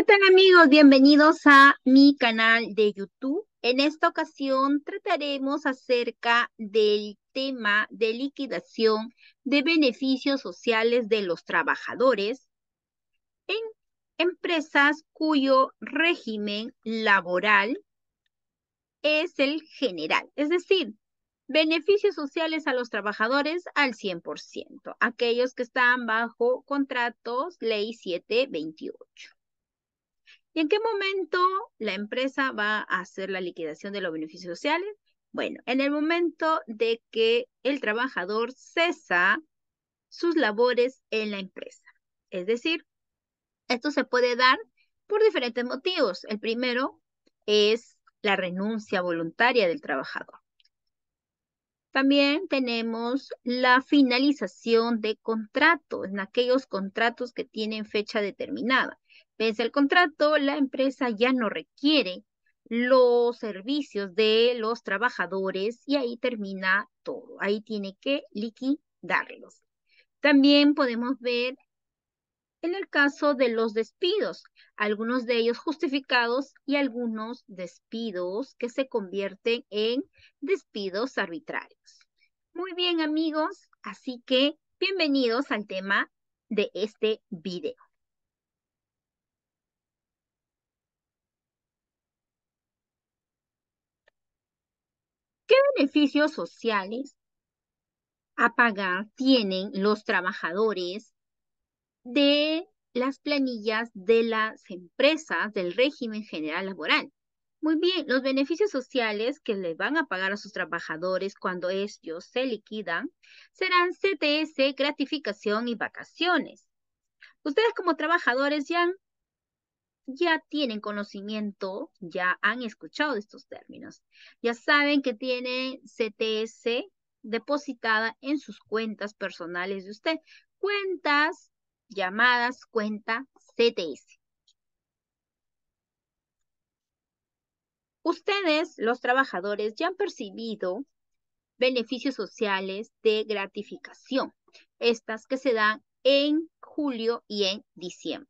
¿Qué tal amigos? Bienvenidos a mi canal de YouTube. En esta ocasión trataremos acerca del tema de liquidación de beneficios sociales de los trabajadores en empresas cuyo régimen laboral es el general, es decir, beneficios sociales a los trabajadores al 100%, aquellos que están bajo contratos ley 728. ¿Y en qué momento la empresa va a hacer la liquidación de los beneficios sociales? Bueno, en el momento de que el trabajador cesa sus labores en la empresa. Es decir, esto se puede dar por diferentes motivos. El primero es la renuncia voluntaria del trabajador. También tenemos la finalización de contratos, en aquellos contratos que tienen fecha determinada. Pese al contrato, la empresa ya no requiere los servicios de los trabajadores y ahí termina todo. Ahí tiene que liquidarlos. También podemos ver en el caso de los despidos, algunos de ellos justificados y algunos despidos que se convierten en despidos arbitrarios. Muy bien amigos, así que bienvenidos al tema de este video. ¿Qué beneficios sociales a pagar tienen los trabajadores de las planillas de las empresas del régimen general laboral? Muy bien, los beneficios sociales que le van a pagar a sus trabajadores cuando ellos se liquidan serán CTS, gratificación y vacaciones. Ustedes como trabajadores ya ya tienen conocimiento, ya han escuchado estos términos, ya saben que tienen CTS depositada en sus cuentas personales de usted. Cuentas llamadas cuenta CTS. Ustedes, los trabajadores, ya han percibido beneficios sociales de gratificación, estas que se dan en julio y en diciembre.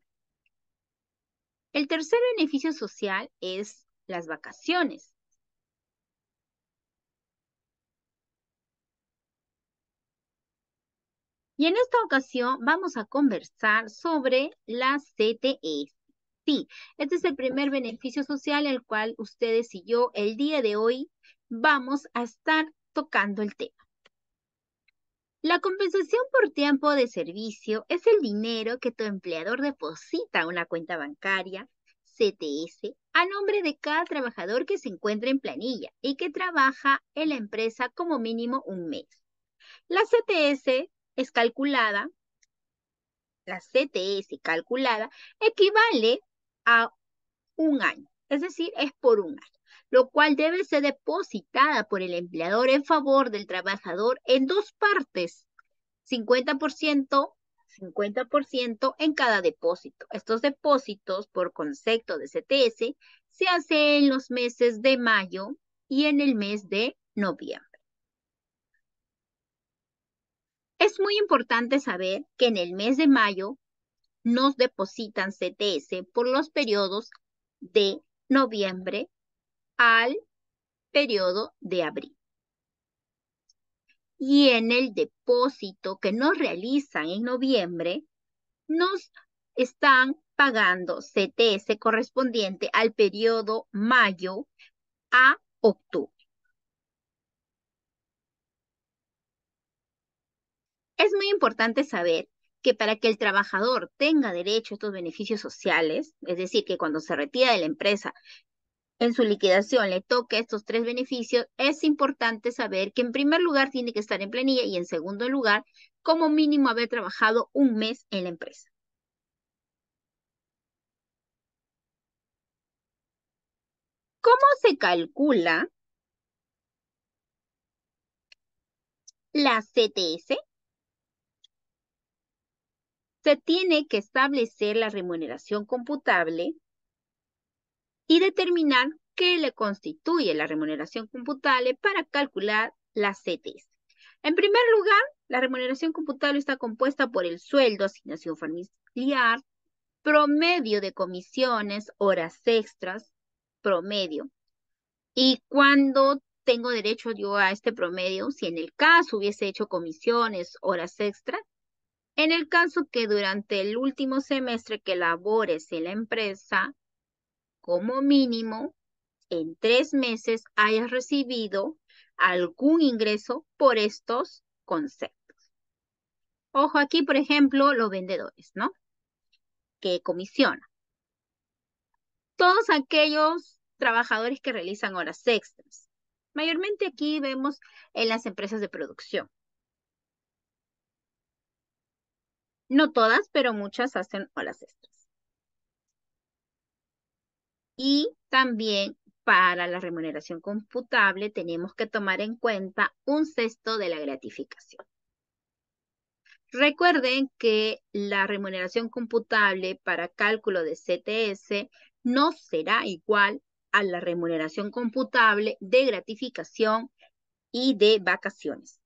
El tercer beneficio social es las vacaciones. Y en esta ocasión vamos a conversar sobre la CTE. Sí, este es el primer beneficio social al cual ustedes y yo el día de hoy vamos a estar tocando el tema. La compensación por tiempo de servicio es el dinero que tu empleador deposita a una cuenta bancaria, CTS, a nombre de cada trabajador que se encuentra en planilla y que trabaja en la empresa como mínimo un mes. La CTS es calculada, la CTS calculada equivale a un año, es decir, es por un año lo cual debe ser depositada por el empleador en favor del trabajador en dos partes, 50%, 50% en cada depósito. Estos depósitos, por concepto de CTS, se hacen en los meses de mayo y en el mes de noviembre. Es muy importante saber que en el mes de mayo nos depositan CTS por los periodos de noviembre al periodo de abril. Y en el depósito que nos realizan en noviembre, nos están pagando CTS correspondiente al periodo mayo a octubre. Es muy importante saber que para que el trabajador tenga derecho a estos beneficios sociales, es decir, que cuando se retira de la empresa en su liquidación le toca estos tres beneficios, es importante saber que en primer lugar tiene que estar en planilla y en segundo lugar, como mínimo haber trabajado un mes en la empresa. ¿Cómo se calcula la CTS? Se tiene que establecer la remuneración computable y determinar qué le constituye la remuneración computable para calcular las CTs. En primer lugar, la remuneración computable está compuesta por el sueldo, asignación familiar, promedio de comisiones, horas extras, promedio. Y cuando tengo derecho yo a este promedio, si en el caso hubiese hecho comisiones, horas extras, en el caso que durante el último semestre que labores en la empresa como mínimo en tres meses hayas recibido algún ingreso por estos conceptos. Ojo aquí, por ejemplo, los vendedores, ¿no? Que comisionan. Todos aquellos trabajadores que realizan horas extras. Mayormente aquí vemos en las empresas de producción. No todas, pero muchas hacen horas extras. Y también para la remuneración computable tenemos que tomar en cuenta un sexto de la gratificación. Recuerden que la remuneración computable para cálculo de CTS no será igual a la remuneración computable de gratificación y de vacaciones.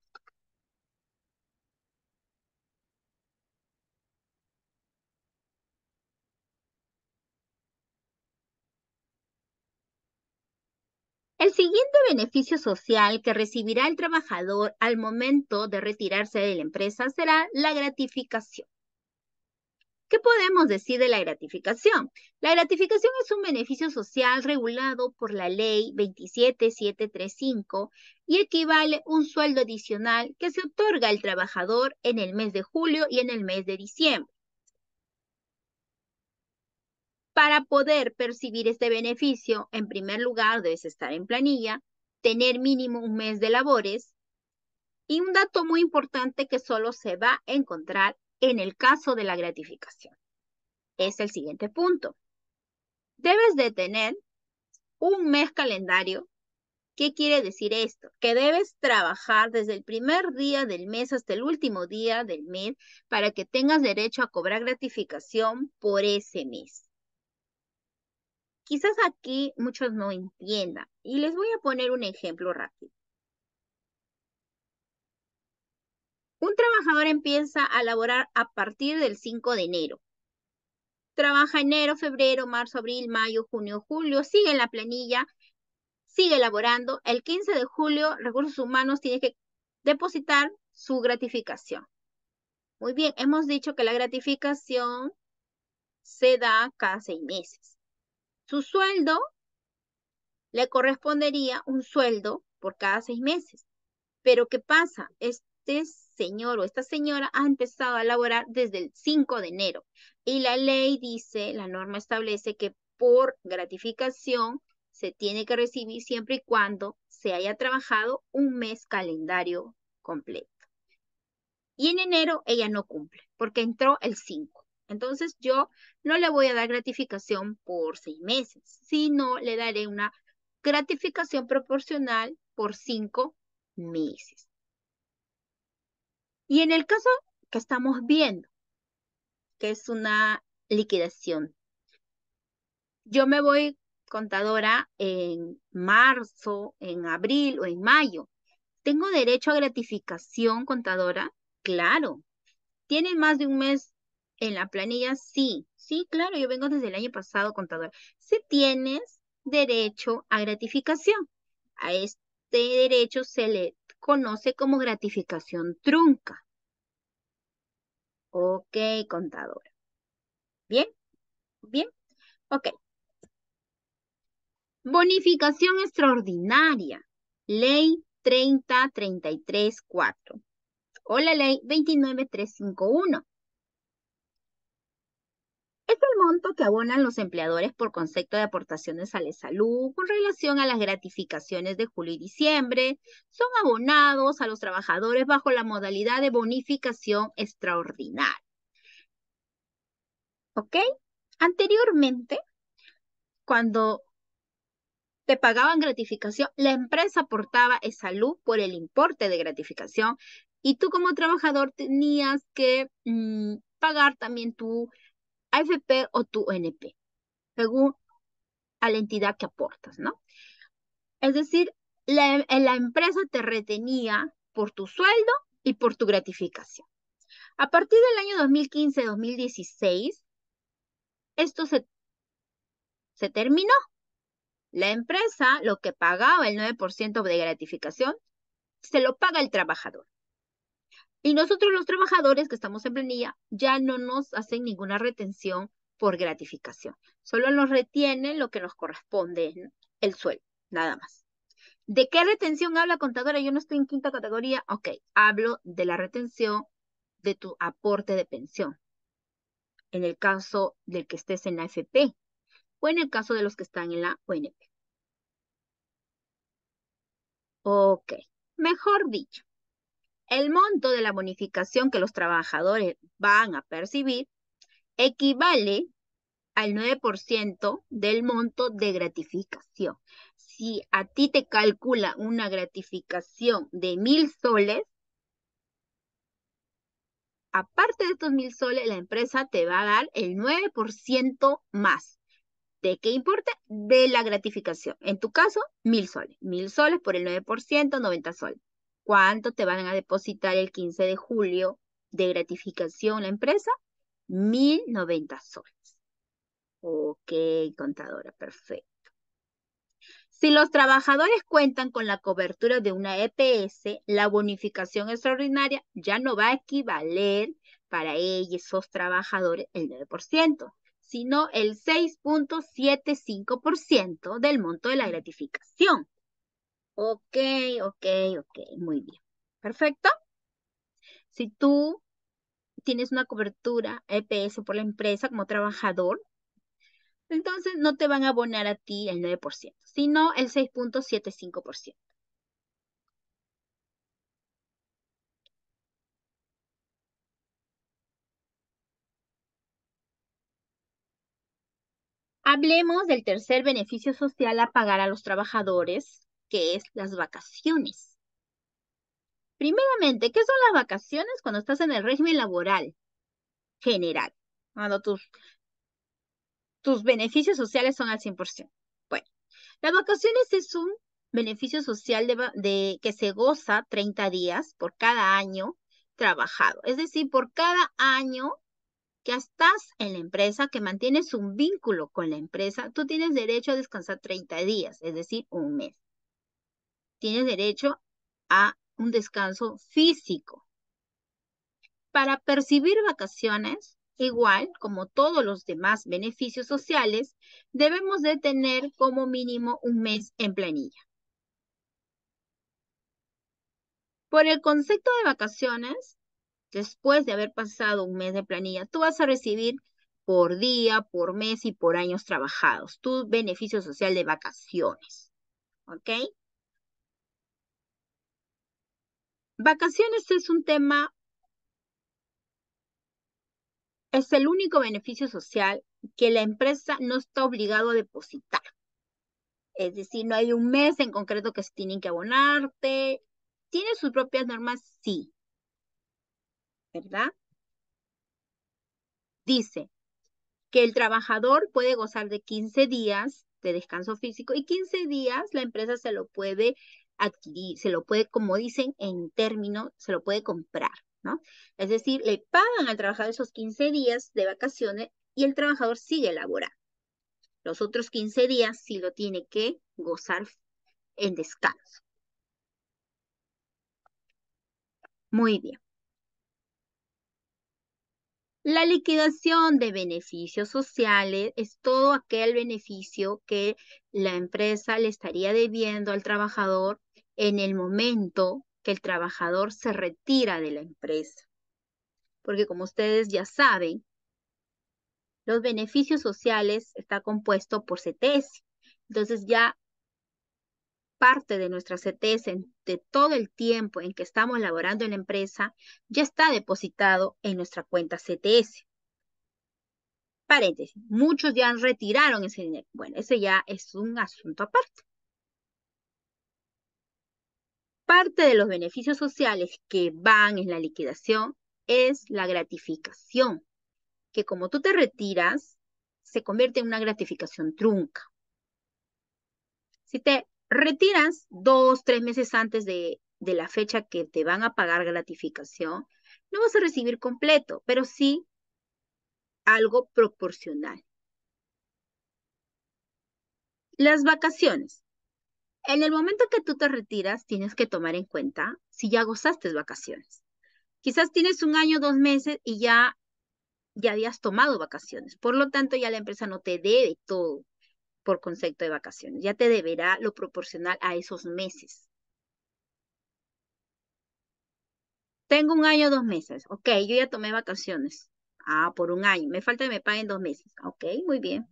El siguiente beneficio social que recibirá el trabajador al momento de retirarse de la empresa será la gratificación. ¿Qué podemos decir de la gratificación? La gratificación es un beneficio social regulado por la ley 27735 y equivale a un sueldo adicional que se otorga al trabajador en el mes de julio y en el mes de diciembre. Para poder percibir este beneficio, en primer lugar, debes estar en planilla, tener mínimo un mes de labores y un dato muy importante que solo se va a encontrar en el caso de la gratificación. Es el siguiente punto. Debes de tener un mes calendario. ¿Qué quiere decir esto? Que debes trabajar desde el primer día del mes hasta el último día del mes para que tengas derecho a cobrar gratificación por ese mes. Quizás aquí muchos no entiendan y les voy a poner un ejemplo rápido. Un trabajador empieza a laborar a partir del 5 de enero. Trabaja enero, febrero, marzo, abril, mayo, junio, julio, sigue en la planilla, sigue laborando. El 15 de julio, Recursos Humanos tiene que depositar su gratificación. Muy bien, hemos dicho que la gratificación se da cada seis meses. Su sueldo le correspondería un sueldo por cada seis meses. Pero ¿qué pasa? Este señor o esta señora ha empezado a laborar desde el 5 de enero y la ley dice, la norma establece que por gratificación se tiene que recibir siempre y cuando se haya trabajado un mes calendario completo. Y en enero ella no cumple porque entró el 5. Entonces yo no le voy a dar gratificación por seis meses, sino le daré una gratificación proporcional por cinco meses. Y en el caso que estamos viendo, que es una liquidación, yo me voy contadora en marzo, en abril o en mayo. ¿Tengo derecho a gratificación contadora? Claro. ¿Tiene más de un mes en la planilla, sí, sí, claro, yo vengo desde el año pasado, contadora. Si tienes derecho a gratificación, a este derecho se le conoce como gratificación trunca. Ok, contadora. Bien, bien, ok. Bonificación extraordinaria, ley 30.33.4 o la ley 29.351 es el monto que abonan los empleadores por concepto de aportaciones a la salud con relación a las gratificaciones de julio y diciembre. Son abonados a los trabajadores bajo la modalidad de bonificación extraordinaria. ¿Ok? Anteriormente, cuando te pagaban gratificación, la empresa aportaba esa salud por el importe de gratificación y tú como trabajador tenías que mm, pagar también tu AFP o tu NP, según a la entidad que aportas, ¿no? Es decir, la, eh, la empresa te retenía por tu sueldo y por tu gratificación. A partir del año 2015-2016, esto se, se terminó. La empresa, lo que pagaba el 9% de gratificación, se lo paga el trabajador. Y nosotros los trabajadores que estamos en planilla ya no nos hacen ninguna retención por gratificación. Solo nos retienen lo que nos corresponde, el sueldo, nada más. ¿De qué retención habla contadora? Yo no estoy en quinta categoría. Ok, hablo de la retención de tu aporte de pensión. En el caso del que estés en la AFP o en el caso de los que están en la ONP. Ok, mejor dicho, el monto de la bonificación que los trabajadores van a percibir equivale al 9% del monto de gratificación. Si a ti te calcula una gratificación de mil soles, aparte de estos mil soles, la empresa te va a dar el 9% más. ¿De qué importa? De la gratificación. En tu caso, mil soles. Mil soles por el 9%, 90 soles. ¿Cuánto te van a depositar el 15 de julio de gratificación la empresa? 1090 soles. Ok, contadora, perfecto. Si los trabajadores cuentan con la cobertura de una EPS, la bonificación extraordinaria ya no va a equivaler para ellos, esos trabajadores, el 9%, sino el 6.75% del monto de la gratificación. Ok, ok, ok, muy bien. Perfecto. Si tú tienes una cobertura EPS por la empresa como trabajador, entonces no te van a abonar a ti el 9%, sino el 6.75%. Hablemos del tercer beneficio social a pagar a los trabajadores qué es las vacaciones. Primeramente, ¿qué son las vacaciones cuando estás en el régimen laboral general? Cuando tus, tus beneficios sociales son al 100%. Bueno, las vacaciones es un beneficio social de, que se goza 30 días por cada año trabajado. Es decir, por cada año que estás en la empresa, que mantienes un vínculo con la empresa, tú tienes derecho a descansar 30 días, es decir, un mes tienes derecho a un descanso físico. Para percibir vacaciones, igual como todos los demás beneficios sociales, debemos de tener como mínimo un mes en planilla. Por el concepto de vacaciones, después de haber pasado un mes de planilla, tú vas a recibir por día, por mes y por años trabajados, tu beneficio social de vacaciones. ¿Ok? Vacaciones es un tema, es el único beneficio social que la empresa no está obligado a depositar. Es decir, no hay un mes en concreto que se tienen que abonarte. ¿Tiene sus propias normas? Sí. ¿Verdad? Dice que el trabajador puede gozar de 15 días de descanso físico y 15 días la empresa se lo puede adquirir, se lo puede, como dicen en término, se lo puede comprar, ¿no? Es decir, le pagan al trabajador esos 15 días de vacaciones y el trabajador sigue laborando. Los otros 15 días sí lo tiene que gozar en descanso. Muy bien. La liquidación de beneficios sociales es todo aquel beneficio que la empresa le estaría debiendo al trabajador en el momento que el trabajador se retira de la empresa. Porque como ustedes ya saben, los beneficios sociales está compuesto por CTS. Entonces ya parte de nuestra CTS de todo el tiempo en que estamos laborando en la empresa ya está depositado en nuestra cuenta CTS. Paréntesis, muchos ya retiraron ese dinero. Bueno, ese ya es un asunto aparte. Parte de los beneficios sociales que van en la liquidación es la gratificación, que como tú te retiras, se convierte en una gratificación trunca. Si te retiras dos, tres meses antes de, la fecha que te van a pagar gratificación, no vas a recibir completo, pero sí algo proporcional. Las vacaciones. En el momento que tú te retiras, tienes que tomar en cuenta si ya gozaste vacaciones. Quizás tienes un año, dos meses y ya, ya habías tomado vacaciones. Por lo tanto, ya la empresa no te debe todo por concepto de vacaciones. Ya te deberá lo proporcional a esos meses. Tengo un año, dos meses. Ok, yo ya tomé vacaciones. Ah, por un año. Me falta que me paguen dos meses. Ok, muy bien.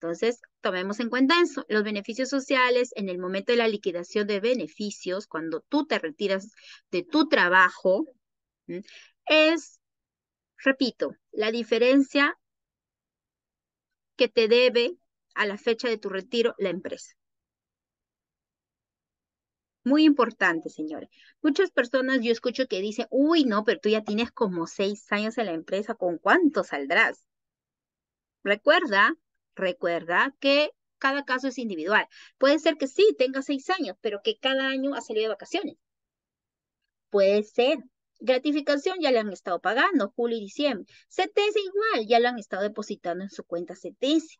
Entonces, tomemos en cuenta eso. Los beneficios sociales, en el momento de la liquidación de beneficios, cuando tú te retiras de tu trabajo, es, repito, la diferencia que te debe a la fecha de tu retiro la empresa. Muy importante, señores. Muchas personas yo escucho que dicen, uy, no, pero tú ya tienes como seis años en la empresa, ¿con cuánto saldrás? Recuerda, recuerda que cada caso es individual. Puede ser que sí, tenga seis años, pero que cada año ha salido de vacaciones. Puede ser. Gratificación ya le han estado pagando, julio y diciembre. CTS igual, ya lo han estado depositando en su cuenta CTS.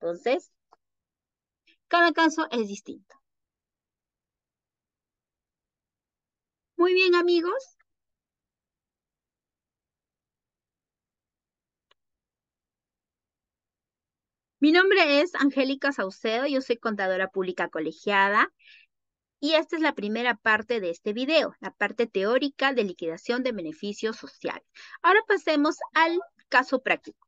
Entonces, cada caso es distinto. Muy bien, amigos. Mi nombre es Angélica Saucedo, yo soy contadora pública colegiada y esta es la primera parte de este video, la parte teórica de liquidación de beneficios sociales. Ahora pasemos al caso práctico.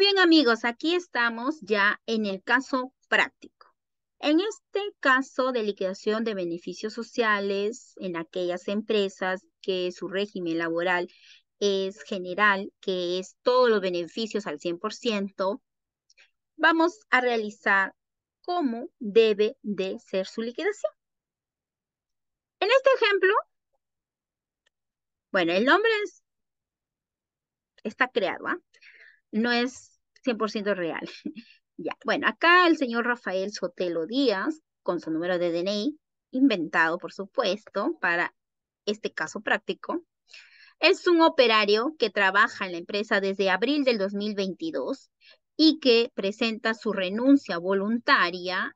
bien amigos, aquí estamos ya en el caso práctico. En este caso de liquidación de beneficios sociales en aquellas empresas que su régimen laboral es general, que es todos los beneficios al 100%, vamos a realizar cómo debe de ser su liquidación. En este ejemplo, bueno, el nombre es, está creado, ¿ah? no es 100% real. ya, bueno, acá el señor Rafael Sotelo Díaz, con su número de DNI, inventado, por supuesto, para este caso práctico, es un operario que trabaja en la empresa desde abril del 2022 y que presenta su renuncia voluntaria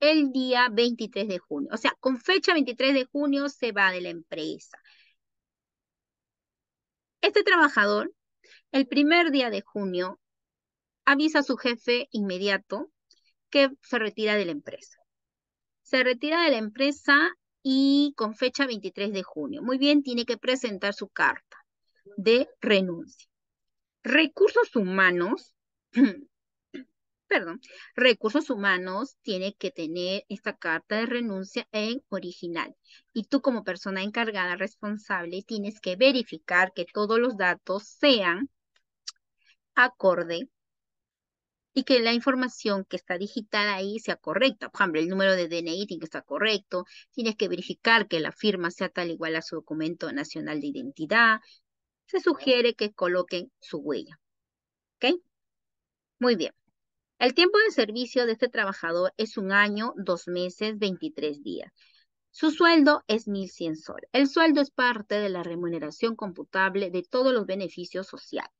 el día 23 de junio. O sea, con fecha 23 de junio se va de la empresa. Este trabajador el primer día de junio, avisa a su jefe inmediato que se retira de la empresa. Se retira de la empresa y con fecha 23 de junio. Muy bien, tiene que presentar su carta de renuncia. Recursos humanos perdón, recursos humanos tiene que tener esta carta de renuncia en original. Y tú como persona encargada responsable tienes que verificar que todos los datos sean acorde y que la información que está digital ahí sea correcta. Por ejemplo, el número de DNI tiene que estar correcto, tienes que verificar que la firma sea tal igual a su documento nacional de identidad. Se sugiere que coloquen su huella. ¿Ok? Muy bien. El tiempo de servicio de este trabajador es un año, dos meses, 23 días. Su sueldo es 1.100 soles. El sueldo es parte de la remuneración computable de todos los beneficios sociales.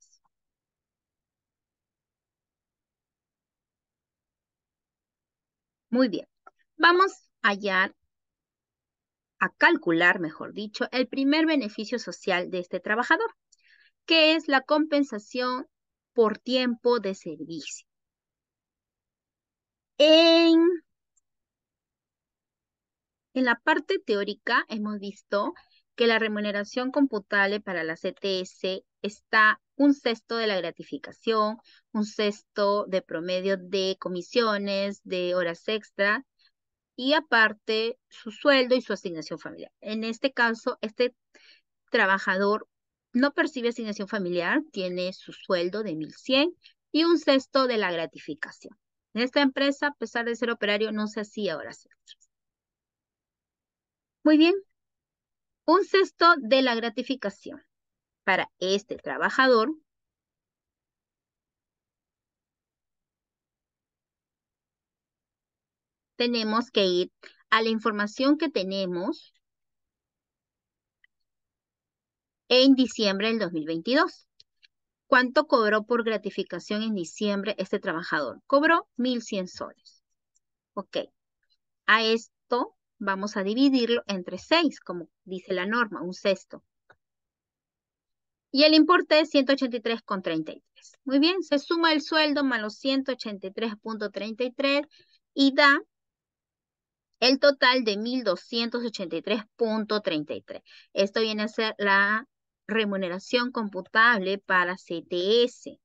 Muy bien. Vamos a a calcular, mejor dicho, el primer beneficio social de este trabajador, que es la compensación por tiempo de servicio. En, la parte teórica hemos visto que la remuneración computable para la CTS está un sexto de la gratificación, un sexto de promedio de comisiones, de horas extra y aparte su sueldo y su asignación familiar. En este caso, este trabajador no percibe asignación familiar, tiene su sueldo de 1.100 y un sexto de la gratificación. En esta empresa, a pesar de ser operario, no se hacía horas extras. Muy bien. Un sexto de la gratificación para este trabajador tenemos que ir a la información que tenemos en diciembre del 2022. ¿Cuánto cobró por gratificación en diciembre este trabajador? Cobró 1.100 soles. Ok. A esto vamos a dividirlo entre 6, como dice la norma, un sexto. Y el importe es 183,33. Muy bien, se suma el sueldo más los 183,33 y da el total de 1.283,33. Esto viene a ser la remuneración computable para CTS.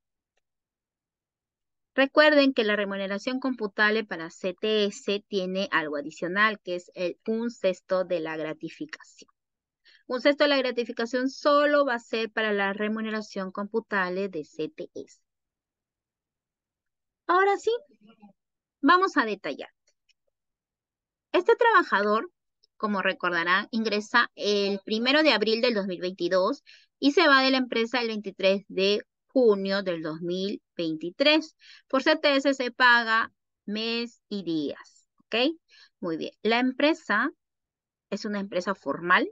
Recuerden que la remuneración computable para CTS tiene algo adicional, que es el, un sexto de la gratificación. Un sexto de la gratificación solo va a ser para la remuneración computable de CTS. Ahora sí, vamos a detallar. Este trabajador como recordarán, ingresa el primero de abril del 2022 y se va de la empresa el 23 de junio del 2023. Por CTS se paga mes y días, ¿ok? Muy bien. La empresa es una empresa formal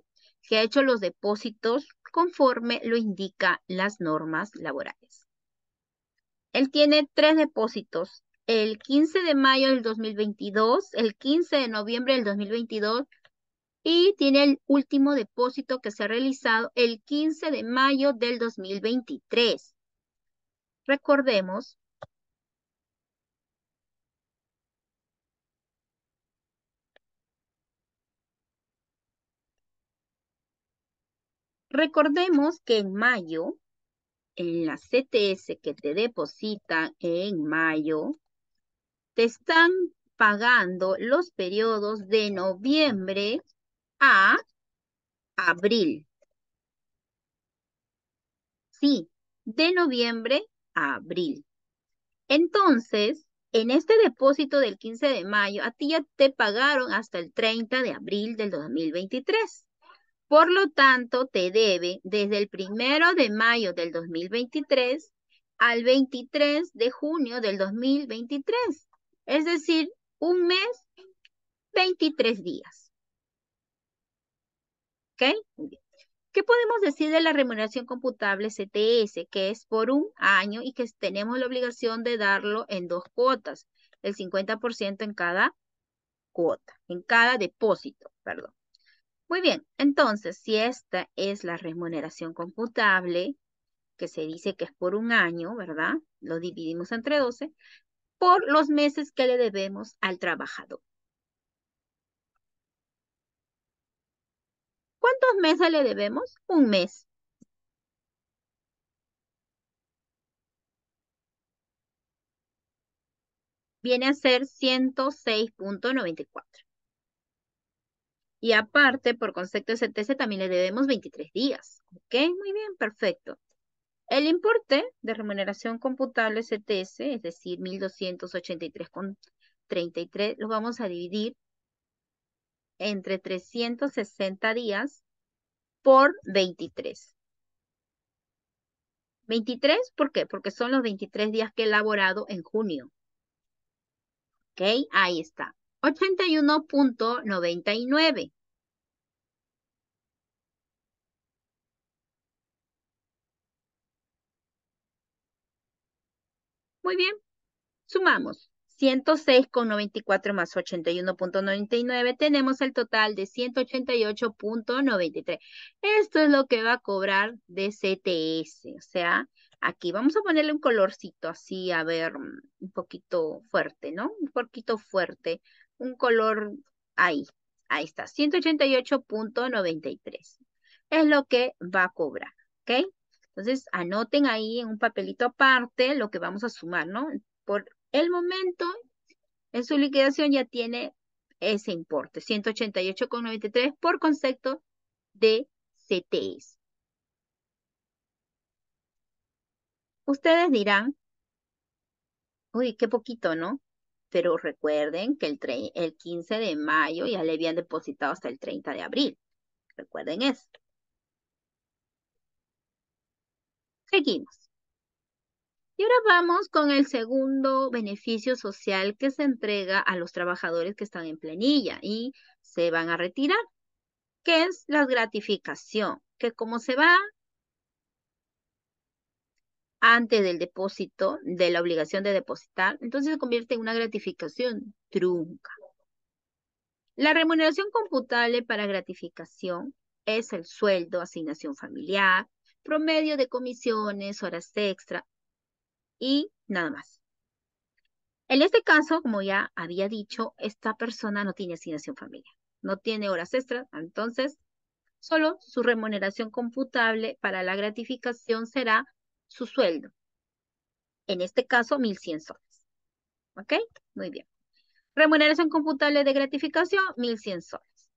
que ha hecho los depósitos conforme lo indica las normas laborales. Él tiene tres depósitos, el 15 de mayo del 2022, el 15 de noviembre del 2022 y tiene el último depósito que se ha realizado el 15 de mayo del 2023. Recordemos Recordemos que en mayo, en la CTS que te depositan en mayo, te están pagando los periodos de noviembre a, abril. Sí, de noviembre a abril. Entonces, en este depósito del 15 de mayo, a ti ya te pagaron hasta el 30 de abril del 2023. Por lo tanto, te debe desde el 1 de mayo del 2023 al 23 de junio del 2023. Es decir, un mes, 23 días. ¿Qué podemos decir de la remuneración computable CTS? Que es por un año y que tenemos la obligación de darlo en dos cuotas, el 50% en cada cuota, en cada depósito, perdón. Muy bien, entonces, si esta es la remuneración computable, que se dice que es por un año, ¿verdad? Lo dividimos entre 12, por los meses que le debemos al trabajador. ¿Cuántos meses le debemos? Un mes. Viene a ser 106.94. Y aparte, por concepto de también le debemos 23 días. ¿Ok? Muy bien, perfecto. El importe de remuneración computable CTS, es decir, 1.283,33, lo vamos a dividir entre 360 días por 23. 23, ¿por qué? Porque son los 23 días que he elaborado en junio. ¿Ok? Ahí está. 81.99. Muy bien. Sumamos. 106,94 más 81,99, tenemos el total de 188,93. Esto es lo que va a cobrar de CTS, o sea, aquí vamos a ponerle un colorcito así, a ver, mm, un poquito fuerte, ¿no? Un poquito fuerte, un color ahí, ahí está, 188.93. Es lo que va a cobrar, ¿ok? Entonces, anoten ahí en un papelito aparte lo que vamos a sumar, ¿no? Por el momento, en su liquidación ya tiene ese importe, 188,93 por concepto de CTS. Ustedes dirán, uy, qué poquito, ¿no? Pero recuerden que el, el 15 de mayo ya le habían depositado hasta el 30 de abril. Recuerden eso. Seguimos. Y ahora vamos con el segundo beneficio social que se entrega a los trabajadores que están en planilla y se van a retirar, que es la gratificación, que como se va antes del depósito, de la obligación de depositar, entonces se convierte en una gratificación trunca. La remuneración computable para gratificación es el sueldo, asignación familiar, promedio de comisiones, horas extra, y nada más. En este caso, como ya había dicho, esta persona no tiene asignación familiar, no tiene horas extras, entonces solo su remuneración computable para la gratificación será su sueldo. En este caso, 1.100 soles. ¿Ok? Muy bien. Remuneración computable de gratificación, 1.100 soles.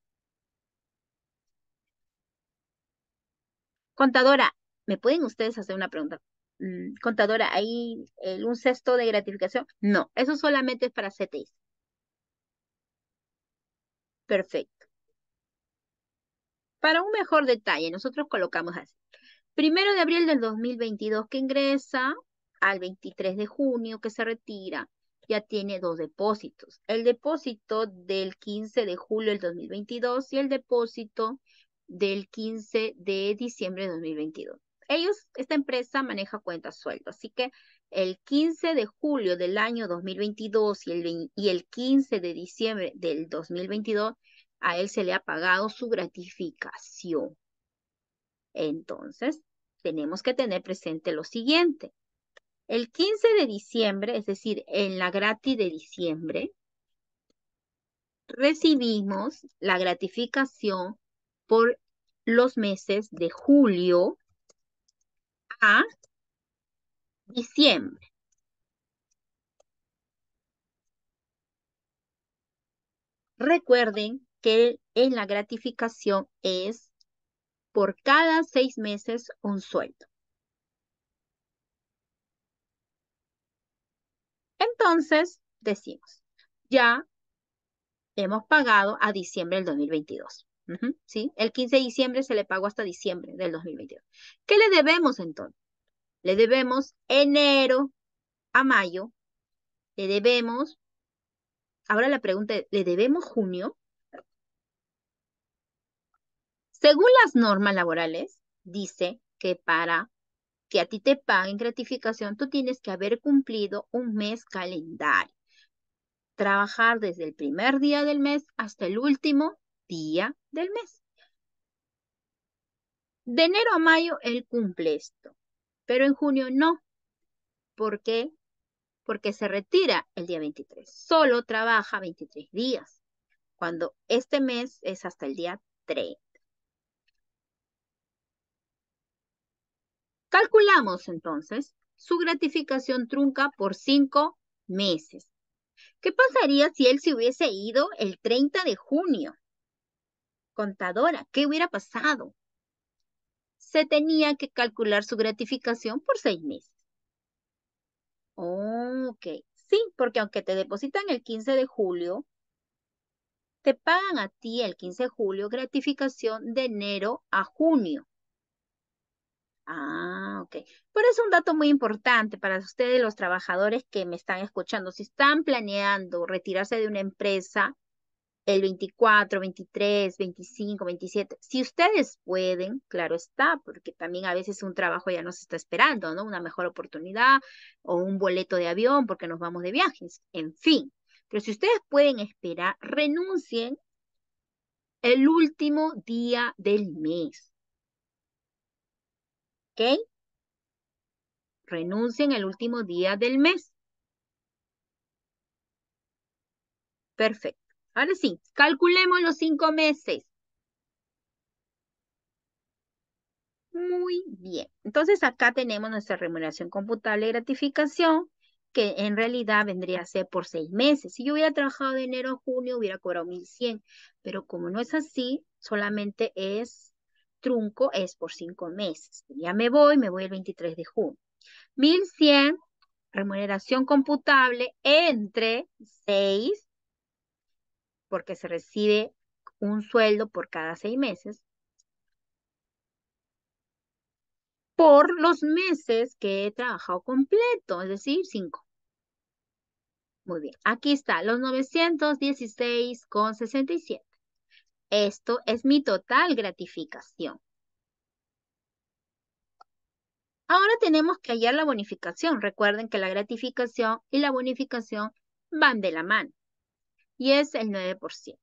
Contadora, ¿me pueden ustedes hacer una pregunta? Mm, contadora, ahí un cesto de gratificación. No, eso solamente es para CTIs. Perfecto. Para un mejor detalle, nosotros colocamos así. Primero de abril del 2022 que ingresa, al 23 de junio que se retira, ya tiene dos depósitos. El depósito del 15 de julio del 2022 y el depósito del 15 de diciembre de 2022 ellos, esta empresa maneja cuentas sueldo, así que el 15 de julio del año 2022 y y el 15 de diciembre del 2022, a él se le ha pagado su gratificación. Entonces, tenemos que tener presente lo siguiente. El 15 de diciembre, es decir, en la gratis de diciembre, recibimos la gratificación por los meses de julio, a, diciembre. Recuerden que en la gratificación es por cada seis meses un sueldo. Entonces, decimos, ya hemos pagado a diciembre del 2022. ¿sí? El 15 de diciembre se le pagó hasta diciembre del 2022. ¿Qué le debemos entonces? Le debemos enero a mayo, le debemos, ahora la pregunta es, ¿le debemos junio? Según las normas laborales, dice que para que a ti te paguen gratificación, tú tienes que haber cumplido un mes calendario. Trabajar desde el primer día del mes hasta el último día del mes. De enero a mayo él cumple esto, pero en junio no. ¿Por qué? Porque se retira el día 23. Solo trabaja 23 días, cuando este mes es hasta el día 30. Calculamos entonces su gratificación trunca por cinco meses. ¿Qué pasaría si él se hubiese ido el 30 de junio? contadora, ¿qué hubiera pasado? Se tenía que calcular su gratificación por seis meses. ok, sí, porque aunque te depositan el 15 de julio, te pagan a ti el 15 de julio gratificación de enero a junio. Ah, ok. Pero es un dato muy importante para ustedes, los trabajadores que me están escuchando. Si están planeando retirarse de una empresa, el 24, 23, 25, 27. Si ustedes pueden, claro está, porque también a veces un trabajo ya nos está esperando, ¿no? Una mejor oportunidad o un boleto de avión porque nos vamos de viajes, en fin. Pero si ustedes pueden esperar, renuncien el último día del mes. ¿Ok? Renuncien el último día del mes. Perfecto. Ahora sí, calculemos los cinco meses. Muy bien. Entonces acá tenemos nuestra remuneración computable y gratificación, que en realidad vendría a ser por seis meses. Si yo hubiera trabajado de enero a junio, hubiera cobrado 1.100, pero como no es así, solamente es trunco, es por cinco meses. Ya me voy, me voy el 23 de junio. 1.100, remuneración computable entre seis, porque se recibe un sueldo por cada seis meses, por los meses que he trabajado completo, es decir, cinco. Muy bien, aquí está, los 916,67. Esto es mi total gratificación. Ahora tenemos que hallar la bonificación. Recuerden que la gratificación y la bonificación van de la mano y es el 9%.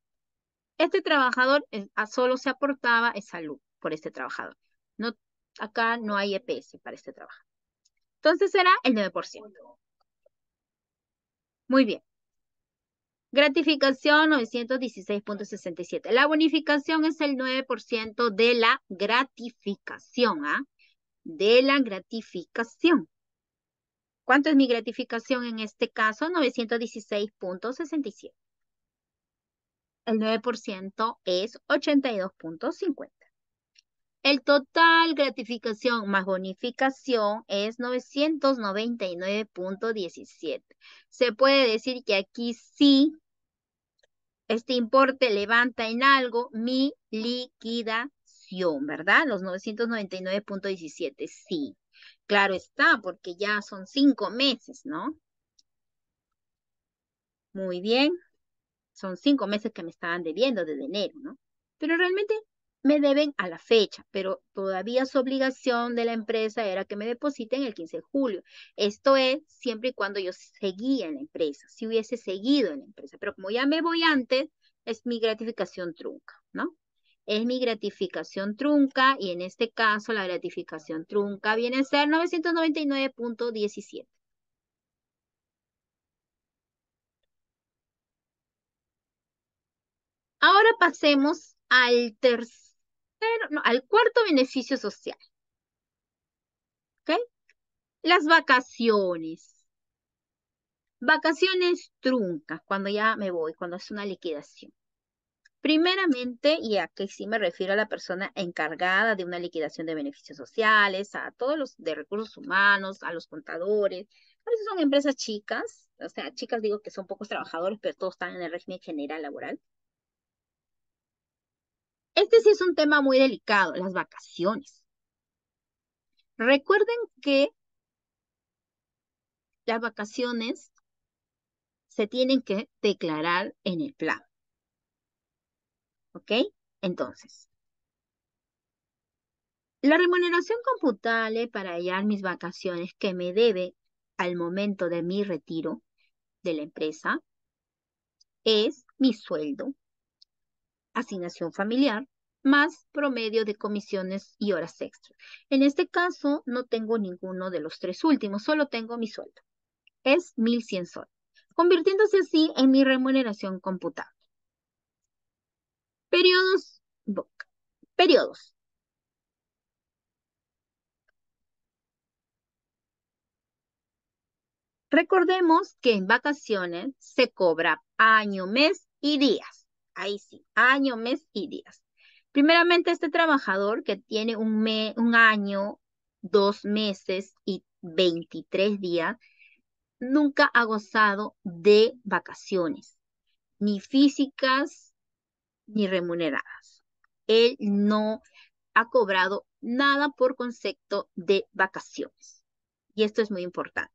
Este trabajador eh, solo se aportaba salud por este trabajador. No, acá no hay EPS para este trabajador. Entonces será el 9%. Muy bien. Gratificación 916.67. La bonificación es el 9% de la gratificación, ¿ah? De la gratificación. ¿Cuánto es mi gratificación en este caso? 916.67. El 9% es 82.50. El total gratificación más bonificación es 999.17. Se puede decir que aquí sí este importe levanta en algo mi liquidación, ¿verdad? Los 999.17, sí. Claro está, porque ya son cinco meses, ¿no? Muy bien son cinco meses que me estaban debiendo desde enero, ¿no? Pero realmente me deben a la fecha, pero todavía su obligación de la empresa era que me depositen el 15 de julio. Esto es siempre y cuando yo seguía en la empresa, si hubiese seguido en la empresa, pero como ya me voy antes, es mi gratificación trunca, ¿no? Es mi gratificación trunca y en este caso la gratificación trunca viene a ser 999.17. ahora pasemos al tercer, no, al cuarto beneficio social. ¿Ok? Las vacaciones. Vacaciones truncas, cuando ya me voy, cuando es una liquidación. Primeramente, y aquí sí me refiero a la persona encargada de una liquidación de beneficios sociales, a todos los de recursos humanos, a los contadores. A veces son empresas chicas, o sea, chicas digo que son pocos trabajadores, pero todos están en el régimen general laboral. Este sí es un tema muy delicado, las vacaciones. Recuerden que las vacaciones se tienen que declarar en el plan. ¿Ok? Entonces, la remuneración computable para hallar mis vacaciones que me debe al momento de mi retiro de la empresa es mi sueldo asignación familiar, más promedio de comisiones y horas extras. En este caso, no tengo ninguno de los tres últimos, solo tengo mi sueldo. Es 1.100 soles, convirtiéndose así en mi remuneración computable. Periodos, Periodos. Recordemos que en vacaciones se cobra año, mes y días. Ahí sí, año, mes y días. Primeramente, este trabajador que tiene un, un año, dos meses y 23 días, nunca ha gozado de vacaciones, ni físicas ni remuneradas. Él no ha cobrado nada por concepto de vacaciones. Y esto es muy importante.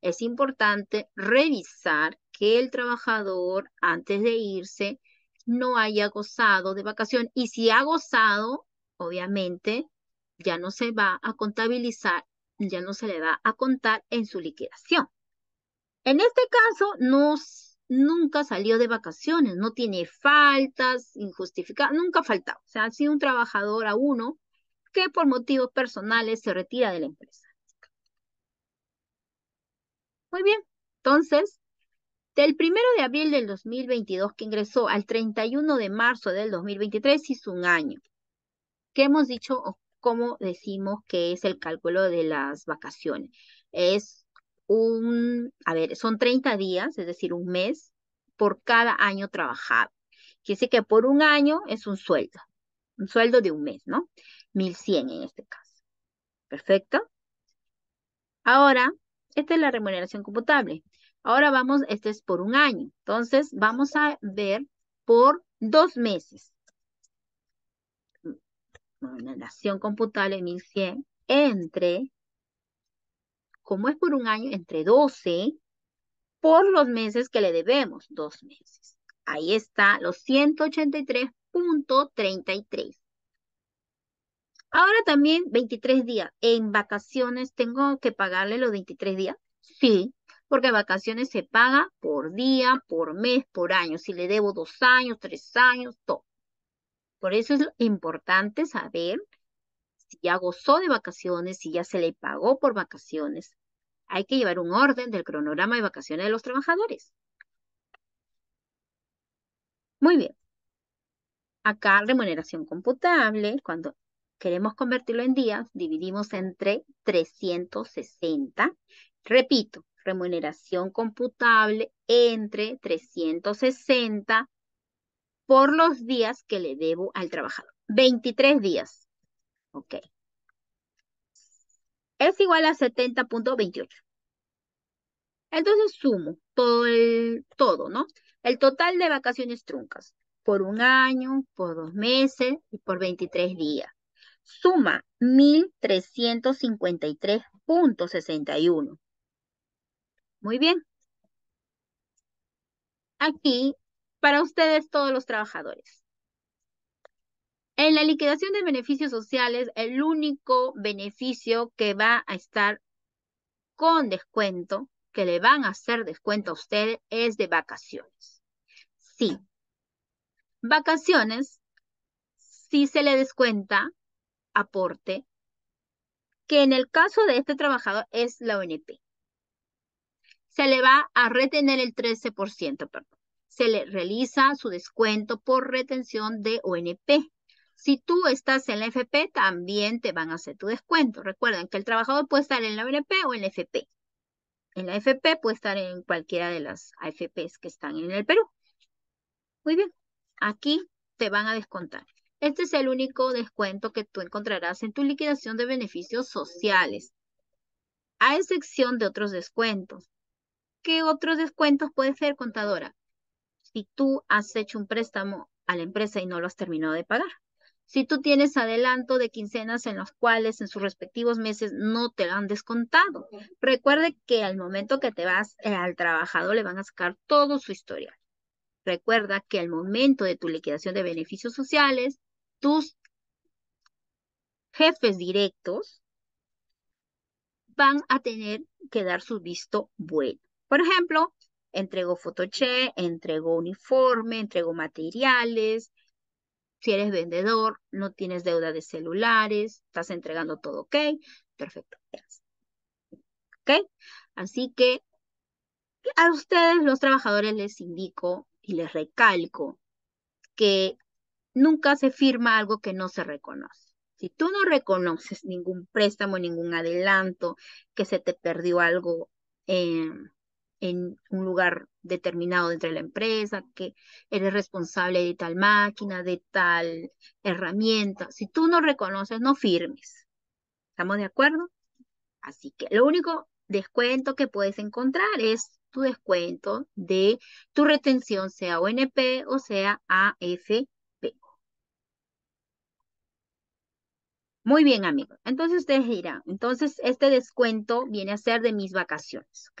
Es importante revisar que el trabajador, antes de irse, no haya gozado de vacación. Y si ha gozado, obviamente, ya no se va a contabilizar, ya no se le va a contar en su liquidación. En este caso, no, nunca salió de vacaciones, no tiene faltas injustificadas, nunca ha faltado. O sea, ha sido un trabajador a uno que por motivos personales se retira de la empresa. Muy bien, entonces del 1 de abril del 2022 que ingresó al 31 de marzo del 2023 hizo un año. ¿Qué hemos dicho o cómo decimos que es el cálculo de las vacaciones? Es un, a ver, son 30 días, es decir, un mes por cada año trabajado. Quiere decir que por un año es un sueldo, un sueldo de un mes, ¿no? 1100 en este caso. Perfecto. Ahora, esta es la remuneración computable. Ahora vamos, este es por un año. Entonces, vamos a ver por dos meses. Nación computable 1100 entre, ¿cómo es por un año, entre 12 por los meses que le debemos, dos meses. Ahí está, los 183.33. Ahora también 23 días. ¿En vacaciones tengo que pagarle los 23 días? Sí, porque vacaciones se paga por día, por mes, por año, si le debo dos años, tres años, todo. Por eso es importante saber si ya gozó de vacaciones, si ya se le pagó por vacaciones. Hay que llevar un orden del cronograma de vacaciones de los trabajadores. Muy bien. Acá remuneración computable, cuando queremos convertirlo en días, dividimos entre 360. Repito, remuneración computable entre 360 por los días que le debo al trabajador. 23 días. Ok. Es igual a 70.28. Entonces sumo todo el, todo, ¿no? El total de vacaciones truncas por un año, por dos meses y por 23 días. Suma 1353.61. Muy bien. Aquí, para ustedes todos los trabajadores. En la liquidación de beneficios sociales, el único beneficio que va a estar con descuento, que le van a hacer descuento a usted, es de vacaciones. Sí. Vacaciones, si se le descuenta aporte, que en el caso de este trabajador es la ONP se le va a retener el 13%, perdón. Se le realiza su descuento por retención de ONP. Si tú estás en la FP, también te van a hacer tu descuento. Recuerden que el trabajador puede estar en la ONP o en la FP. En la FP puede estar en cualquiera de las AFPs que están en el Perú. Muy bien, aquí te van a descontar. Este es el único descuento que tú encontrarás en tu liquidación de beneficios sociales, a excepción de otros descuentos. ¿qué otros descuentos puede ser, contadora? Si tú has hecho un préstamo a la empresa y no lo has terminado de pagar. Si tú tienes adelanto de quincenas en los cuales en sus respectivos meses no te lo han descontado. Recuerde que al momento que te vas eh, al trabajador le van a sacar todo su historial. Recuerda que al momento de tu liquidación de beneficios sociales, tus jefes directos van a tener que dar su visto bueno. Por ejemplo, entregó fotoche, entregó uniforme, entregó materiales. Si eres vendedor, no tienes deuda de celulares, estás entregando todo, ¿ok? Perfecto. ¿Ok? Así que a ustedes, los trabajadores, les indico y les recalco que nunca se firma algo que no se reconoce. Si tú no reconoces ningún préstamo, ningún adelanto, que se te perdió algo, eh, en un lugar determinado dentro de la empresa, que eres responsable de tal máquina, de tal herramienta. Si tú no reconoces, no firmes. ¿Estamos de acuerdo? Así que lo único descuento que puedes encontrar es tu descuento de tu retención, sea ONP o sea AFP. Muy bien, amigos. Entonces ustedes dirán, entonces este descuento viene a ser de mis vacaciones, ¿ok?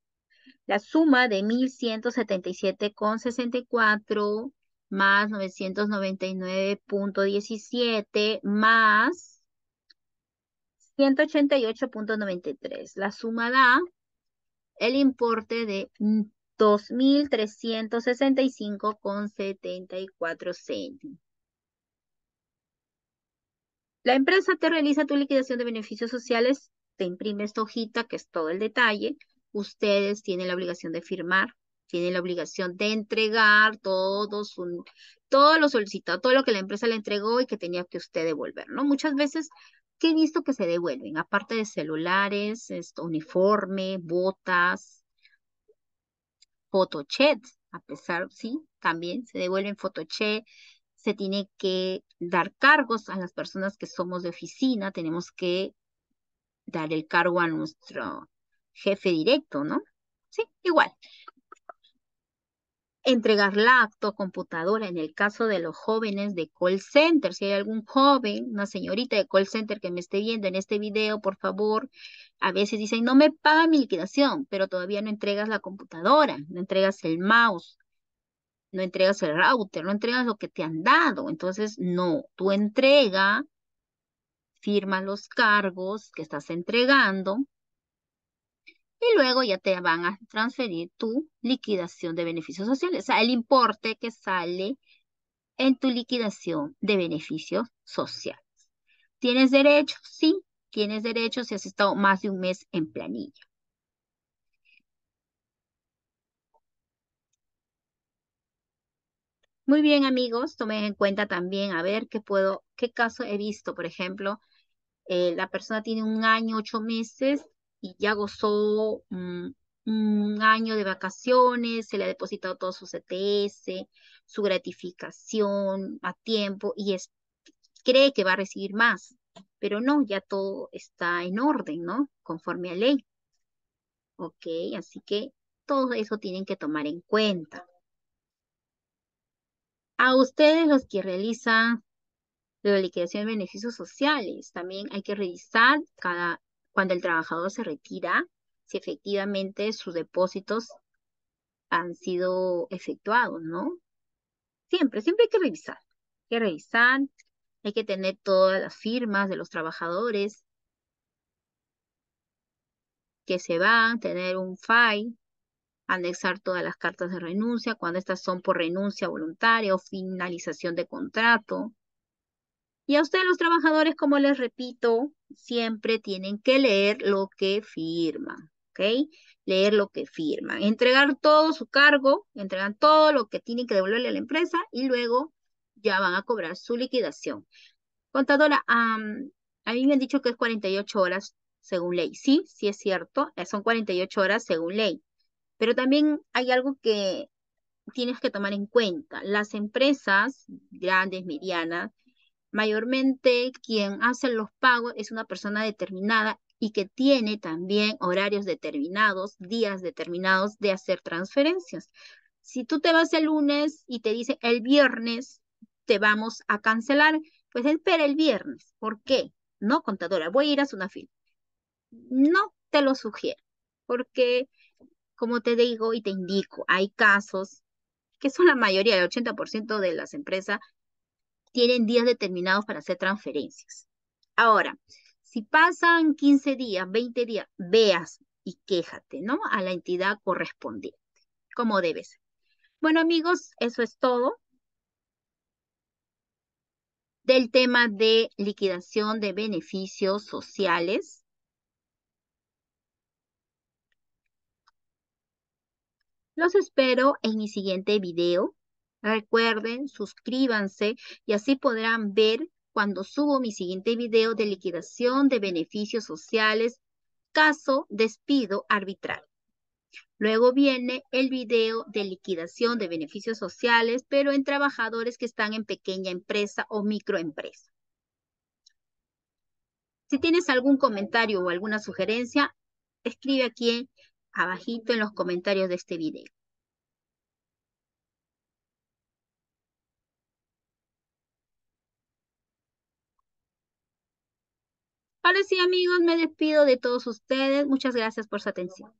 La suma de 1177,64 más 999.17 más 188.93. La suma da el importe de 2.365,74 céntimos. La empresa te realiza tu liquidación de beneficios sociales, te imprime esta hojita que es todo el detalle, ustedes tienen la obligación de firmar, tienen la obligación de entregar todos un todo lo solicitado, todo lo que la empresa le entregó y que tenía que usted devolver, ¿no? Muchas veces ¿qué he visto que se devuelven, aparte de celulares, esto, uniforme, botas, photochats, a pesar, sí, también se devuelven photochet, se tiene que dar cargos a las personas que somos de oficina, tenemos que dar el cargo a nuestro jefe directo, ¿no? Sí, igual. Entregar laptop, computadora, en el caso de los jóvenes de call center. Si hay algún joven, una señorita de call center que me esté viendo en este video, por favor, a veces dicen, no me paga mi liquidación, pero todavía no entregas la computadora, no entregas el mouse, no entregas el router, no entregas lo que te han dado. Entonces, no, tú entrega, firma los cargos que estás entregando, y luego ya te van a transferir tu liquidación de beneficios sociales, o sea, el importe que sale en tu liquidación de beneficios sociales. ¿Tienes derecho? Sí, tienes derecho si has estado más de un mes en planilla. Muy bien, amigos, tomen en cuenta también a ver qué puedo, qué caso he visto. Por ejemplo, eh, la persona tiene un año, ocho meses y ya gozó un año de vacaciones, se le ha depositado todo su CTS, su gratificación a tiempo y cree que va a recibir más, pero no, ya todo está en orden, ¿no? Conforme a ley. Ok, así que todo eso tienen que tomar en cuenta. A ustedes los que realizan la liquidación de beneficios sociales, también hay que revisar cada cuando el trabajador se retira, si efectivamente sus depósitos han sido efectuados, ¿no? Siempre, siempre hay que revisar, hay que revisar, hay que tener todas las firmas de los trabajadores que se van, tener un file, anexar todas las cartas de renuncia, cuando estas son por renuncia voluntaria o finalización de contrato, y a ustedes los trabajadores, como les repito, siempre tienen que leer lo que firman, ¿ok? Leer lo que firman, entregar todo su cargo, entregan todo lo que tienen que devolverle a la empresa y luego ya van a cobrar su liquidación. Contadora, a mí me han dicho que es 48 horas según ley. Sí, sí es cierto, eh, son 48 horas según ley. Pero también hay algo que tienes que tomar en cuenta. Las empresas grandes, medianas, Mayormente quien hace los pagos es una persona determinada y que tiene también horarios determinados, días determinados de hacer transferencias. Si tú te vas el lunes y te dice el viernes te vamos a cancelar, pues espera el viernes. ¿Por qué? No, contadora, voy a ir a fila No te lo sugiero, porque como te digo y te indico, hay casos que son la mayoría, el 80% de las empresas tienen días determinados para hacer transferencias. Ahora, si pasan 15 días, 20 días, veas y quéjate, ¿no? A la entidad correspondiente, como debes. Bueno, amigos, eso es todo del tema de liquidación de beneficios sociales. Los espero en mi siguiente video. Recuerden, suscríbanse y así podrán ver cuando subo mi siguiente video de liquidación de beneficios sociales, caso despido arbitral. Luego viene el video de liquidación de beneficios sociales, pero en trabajadores que están en pequeña empresa o microempresa. Si tienes algún comentario o alguna sugerencia, escribe aquí abajito en los comentarios de este video. Ahora sí, amigos, me despido de todos ustedes. Muchas gracias por su atención.